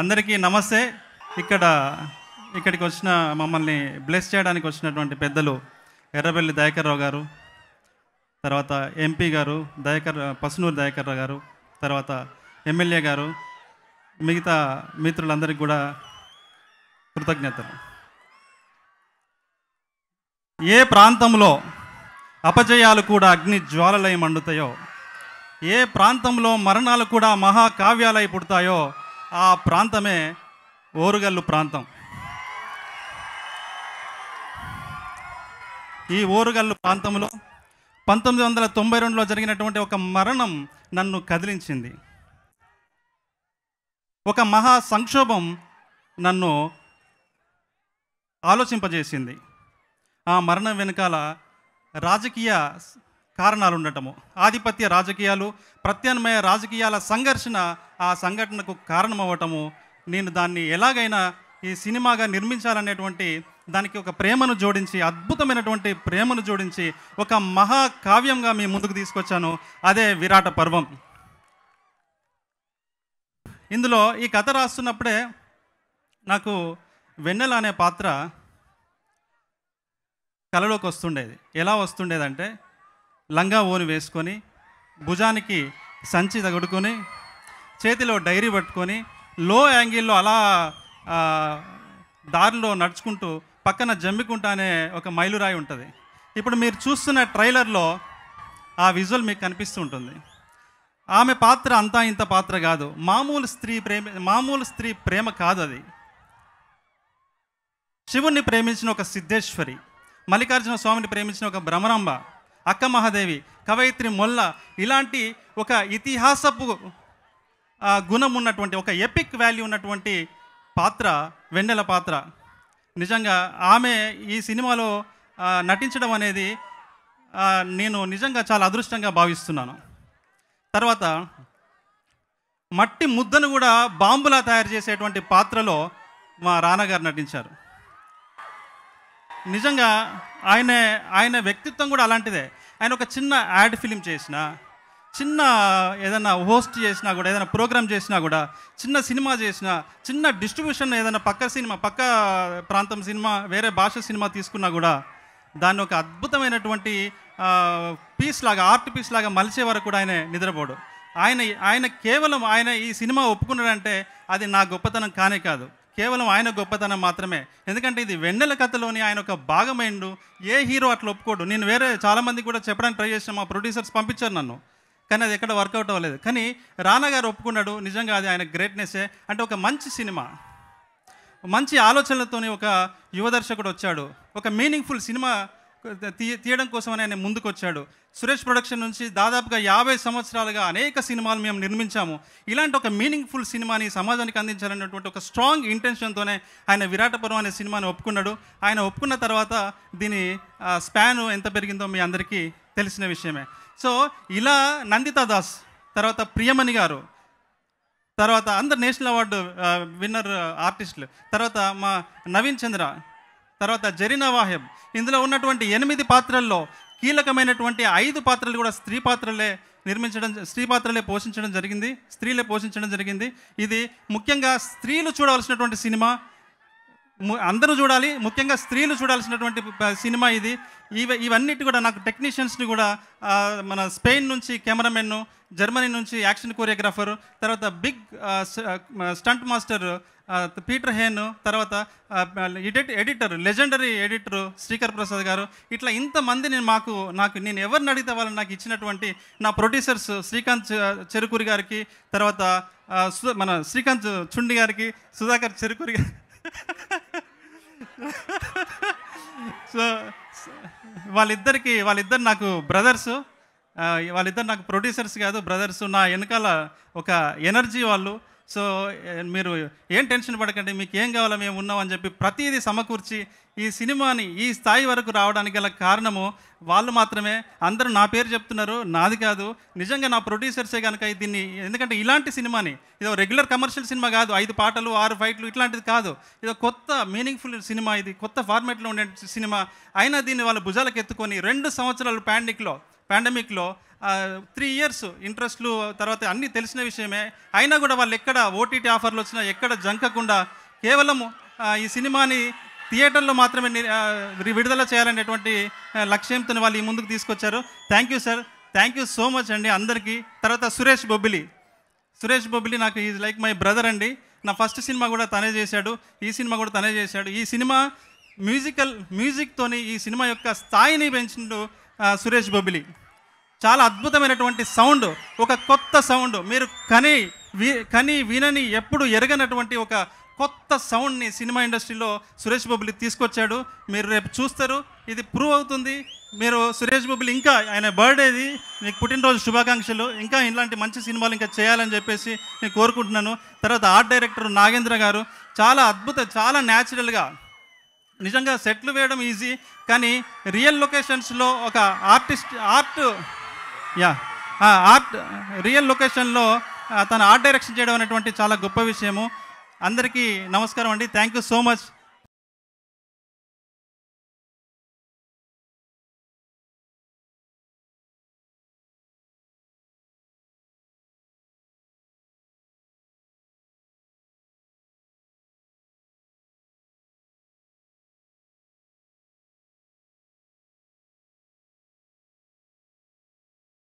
అందరికీ నమస్తే ఇక్కడ ఇక్కడికి వచ్చిన మమ్మల్ని బ్లెస్ చేయడానికి వచ్చినటువంటి పెద్దలు ఎర్రబెల్లి దయాకర్రావు గారు తర్వాత ఎంపీ గారు దయాకర్ పసునూరు రావు గారు తర్వాత ఎమ్మెల్యే గారు మిగతా మిత్రులందరికీ కూడా కృతజ్ఞతలు ఏ ప్రాంతంలో అపజయాలు కూడా అగ్ని జ్వాలలై మండుతాయో ఏ ప్రాంతంలో మరణాలు కూడా మహాకావ్యాలై పుడతాయో ఆ ప్రాంతమే ఓరుగల్లు ప్రాంతం ఈ ఓరుగల్లు ప్రాంతంలో పంతొమ్మిది వందల తొంభై రెండులో జరిగినటువంటి ఒక మరణం నన్ను కదిలించింది ఒక మహా సంక్షోభం నన్ను ఆలోచింపజేసింది ఆ మరణం వెనుకాల రాజకీయ కారణాలు ఉండటము ఆధిపత్య రాజకీయాలు ప్రత్యామ్నాయ రాజకీయాల సంఘర్షణ ఆ సంఘటనకు కారణమవ్వటము నేను దాన్ని ఎలాగైనా ఈ సినిమాగా నిర్మించాలనేటువంటి దానికి ఒక ప్రేమను జోడించి అద్భుతమైనటువంటి ప్రేమను జోడించి ఒక మహాకావ్యంగా మీ ముందుకు తీసుకొచ్చాను అదే విరాట పర్వం ఇందులో ఈ కథ రాస్తున్నప్పుడే నాకు వెన్నెల అనే పాత్ర కలలోకి వస్తుండేది ఎలా వస్తుండేదంటే లంగా ఓని వేసుకొని భుజానికి సంచి తగుడుకొని చేతిలో డైరీ పట్టుకొని లో యాంగిల్లో అలా దారిలో నడుచుకుంటూ పక్కన జమ్మికుంట అనే ఒక మైలురాయి ఉంటుంది ఇప్పుడు మీరు చూస్తున్న ట్రైలర్లో ఆ విజువల్ మీకు కనిపిస్తూ ఉంటుంది ఆమె పాత్ర అంతా ఇంత పాత్ర కాదు మామూలు స్త్రీ ప్రేమ మామూలు స్త్రీ ప్రేమ కాదు అది శివుణ్ణి ప్రేమించిన ఒక సిద్ధేశ్వరి మల్లికార్జున స్వామిని ప్రేమించిన ఒక భ్రమరాంబ అక్క మహాదేవి కవయిత్రి మొల్ల ఇలాంటి ఒక ఇతిహాసపు గుణం ఉన్నటువంటి ఒక ఎపిక్ వాల్యూ ఉన్నటువంటి పాత్ర వెన్నెల పాత్ర నిజంగా ఆమె ఈ సినిమాలో నటించడం అనేది నేను నిజంగా చాలా అదృష్టంగా భావిస్తున్నాను తర్వాత మట్టి ముద్దను కూడా బాంబులా తయారు చేసేటువంటి పాత్రలో మా రానగారు నటించారు నిజంగా ఆయన ఆయన వ్యక్తిత్వం కూడా అలాంటిదే ఆయన ఒక చిన్న యాడ్ ఫిలిం చేసిన చిన్న ఏదైనా హోస్ట్ చేసినా కూడా ఏదైనా ప్రోగ్రామ్ చేసినా కూడా చిన్న సినిమా చేసినా చిన్న డిస్ట్రిబ్యూషన్ ఏదైనా పక్క సినిమా పక్క ప్రాంతం సినిమా వేరే భాష సినిమా తీసుకున్నా కూడా దాన్ని ఒక అద్భుతమైనటువంటి పీస్ లాగా ఆర్ట్ పీస్ లాగా మలిచే వరకు కూడా ఆయన నిద్రపోడు ఆయన ఆయన కేవలం ఆయన ఈ సినిమా ఒప్పుకున్నాడంటే అది నా గొప్పతనం కానే కాదు కేవలం ఆయన గొప్పతనం మాత్రమే ఎందుకంటే ఇది వెన్నెల కథలోని ఆయన ఒక భాగమైండు ఏ హీరో అట్లా ఒప్పుకోడు నేను వేరే చాలామంది కూడా చెప్పడానికి ట్రై చేసిన మా ప్రొడ్యూసర్స్ పంపించారు నన్ను కానీ అది ఎక్కడ వర్కౌట్ అవ్వలేదు కానీ రానా గారు ఒప్పుకున్నాడు నిజంగా అది ఆయన గ్రేట్నెస్సే అంటే ఒక మంచి సినిమా మంచి ఆలోచనలతోని ఒక యువ దర్శకుడు వచ్చాడు ఒక మీనింగ్ఫుల్ సినిమా తీయడం కోసమని ఆయన ముందుకు వచ్చాడు సురేష్ ప్రొడక్షన్ నుంచి దాదాపుగా యాభై సంవత్సరాలుగా అనేక సినిమాలు మేము నిర్మించాము ఇలాంటి ఒక మీనింగ్ఫుల్ సినిమాని సమాజానికి అందించాలనేటువంటి ఒక స్ట్రాంగ్ ఇంటెన్షన్తోనే ఆయన విరాటపురం అనే సినిమాని ఒప్పుకున్నాడు ఆయన ఒప్పుకున్న తర్వాత దీని స్పాన్ ఎంత పెరిగిందో మీ అందరికీ తెలిసిన విషయమే సో ఇలా నందితా దాస్ తర్వాత ప్రియమణి గారు తర్వాత అందరు నేషనల్ అవార్డు విన్నర్ ఆర్టిస్టులు తర్వాత మా నవీన్ చంద్ర తర్వాత జరినవాహెబ్ వాహెబ్ ఇందులో ఉన్నటువంటి ఎనిమిది పాత్రల్లో కీలకమైనటువంటి ఐదు పాత్రలు కూడా స్త్రీ పాత్రలే నిర్మించడం స్త్రీ పాత్రలే పోషించడం జరిగింది స్త్రీలే పోషించడం జరిగింది ఇది ముఖ్యంగా స్త్రీలు చూడవలసినటువంటి సినిమా అందరూ చూడాలి ముఖ్యంగా స్త్రీలు చూడాల్సినటువంటి సినిమా ఇది ఇవి ఇవన్నిటి కూడా నాకు టెక్నీషియన్స్ని కూడా మన స్పెయిన్ నుంచి కెమెరామెన్ను జర్మనీ నుంచి యాక్షన్ కోరియోగ్రాఫర్ తర్వాత big stunt master Peter Hein తర్వాత edit editor legendary editor Sreekar Prasad garu ఇట్లా ఇంతమంది నేను మాకు నాకు నేను ఎవరిని అడిగితే వాళ్ళని నాకు ఇచ్చినటువంటి నా ప్రొడ్యూసర్స్ శ్రీకాంత్ చెరుకూరి గారికి తర్వాత మన శ్రీకాంత్ చుండి గారికి సుధాకర్ చెరుకూరి గారి సో వాళ్ళిద్దరికి వాళ్ళిద్దరు నాకు బ్రదర్స్ వాళ్ళిద్దరు నాకు ప్రొడ్యూసర్స్ కాదు బ్రదర్స్ నా వెనకాల ఒక ఎనర్జీ వాళ్ళు సో మీరు ఏం టెన్షన్ పడకండి మీకు ఏం కావాలో మేము ఉన్నామని చెప్పి ప్రతిదీ సమకూర్చి ఈ సినిమాని ఈ స్థాయి వరకు రావడానికి గల కారణము వాళ్ళు మాత్రమే అందరూ నా పేరు చెప్తున్నారు నాది కాదు నిజంగా నా ప్రొడ్యూసర్సే కనుక దీన్ని ఎందుకంటే ఇలాంటి సినిమాని ఇది రెగ్యులర్ కమర్షియల్ సినిమా కాదు ఐదు పాటలు ఆరు ఫైట్లు ఇట్లాంటిది కాదు ఇది కొత్త మీనింగ్ఫుల్ సినిమా ఇది కొత్త ఫార్మేట్లో ఉండే సినిమా అయినా దీన్ని వాళ్ళ భుజాలకు ఎత్తుకొని రెండు సంవత్సరాలు ప్యాండిక్లో పాండమిక్లో త్రీ ఇయర్స్ ఇంట్రెస్ట్లు తర్వాత అన్నీ తెలిసిన విషయమే అయినా కూడా వాళ్ళు ఎక్కడ ఓటీటీ ఆఫర్లు వచ్చినా ఎక్కడ జంకకుండా కేవలం ఈ సినిమాని థియేటర్లో మాత్రమే విడుదల చేయాలనేటువంటి లక్ష్యంతో వాళ్ళు ఈ ముందుకు తీసుకొచ్చారు thank you sir thank you so much అండి అందరికీ తర్వాత సురేష్ బొబ్బిలి సురేష్ బొబ్బిలి నాకు ఈజ్ లైక్ మై బ్రదర్ అండి నా ఫస్ట్ సినిమా కూడా తనే చేశాడు ఈ సినిమా కూడా తనే చేశాడు ఈ సినిమా మ్యూజికల్ మ్యూజిక్తోని ఈ సినిమా యొక్క స్థాయిని పెంచిండు సురేష్ బొబ్బిలి చాలా అద్భుతమైనటువంటి సౌండ్ ఒక కొత్త సౌండ్ మీరు కని కని వినని ఎప్పుడు ఎరగనటువంటి ఒక కొత్త సౌండ్ని సినిమా ఇండస్ట్రీలో సురేష్ బొబ్బులి తీసుకొచ్చాడు మీరు రేపు చూస్తారు ఇది ప్రూవ్ అవుతుంది మీరు సురేష్ బొబ్బులి ఇంకా ఆయన బర్త్డేది మీకు పుట్టినరోజు శుభాకాంక్షలు ఇంకా ఇలాంటి మంచి సినిమాలు ఇంకా చేయాలని చెప్పేసి నేను కోరుకుంటున్నాను తర్వాత ఆర్ట్ డైరెక్టర్ నాగేంద్ర గారు చాలా అద్భుత చాలా న్యాచురల్గా నిజంగా సెట్లు వేయడం ఈజీ కానీ రియల్ లొకేషన్స్లో ఒక ఆర్టిస్ట్ ఆర్ట్ యా ఆర్ట్ రియల్ లొకేషన్లో తను ఆర్ట్ డైరెక్షన్ చేయడం అనేటువంటి చాలా గొప్ప విషయము అందరికీ నమస్కారం అండి థ్యాంక్ యూ సో మచ్